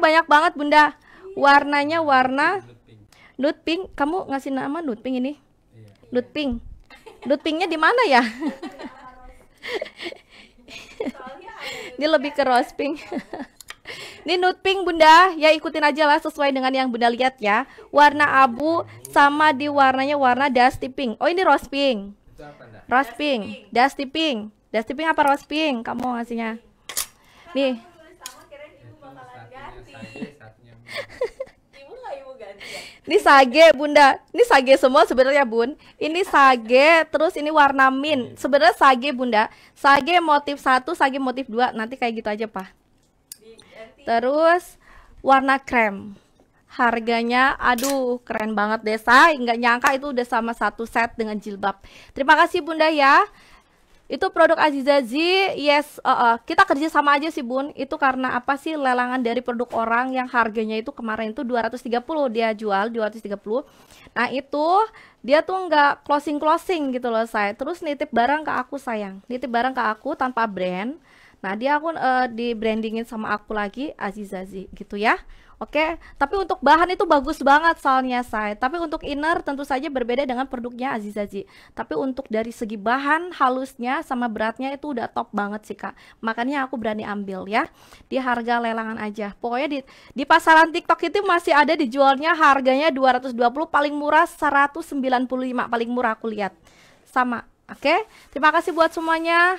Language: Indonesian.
banyak banget, Bunda. Warnanya warna nude pink. Kamu ngasih nama nude pink ini? Iya. Nude pink. Nude pinknya di mana ya? ini lebih ke rose pink. Ini nude pink bunda, ya ikutin aja lah sesuai dengan yang bunda lihat ya Warna abu sama di warnanya warna dusty pink Oh ini rose pink Rose pink, dusty pink Dusty pink apa rose pink? Kamu ngasihnya Nih Ya? Ini sage bunda, ini sage semua sebenarnya bun. Ini sage, terus ini warna mint. Iya. Sebenarnya sage bunda, sage motif satu, sage motif dua. Nanti kayak gitu aja pak. Terus warna krem harganya aduh keren banget desa. nggak nyangka itu udah sama satu set dengan jilbab terima kasih bunda ya itu produk Aziza yes uh, uh, kita kerja sama aja sih bun itu karena apa sih lelangan dari produk orang yang harganya itu kemarin itu 230 dia jual 230 nah itu dia tuh nggak closing closing gitu loh saya terus nitip barang ke aku sayang nitip barang ke aku tanpa brand Nah, dia aku uh, di brandingin sama aku lagi Azizazi gitu ya. Oke, tapi untuk bahan itu bagus banget soalnya saya. Tapi untuk inner tentu saja berbeda dengan produknya Azizazi. Tapi untuk dari segi bahan halusnya sama beratnya itu udah top banget sih kak. Makanya aku berani ambil ya di harga lelangan aja. Pokoknya di di pasaran TikTok itu masih ada dijualnya harganya 220 paling murah 195 paling murah aku lihat. Sama, oke? Terima kasih buat semuanya.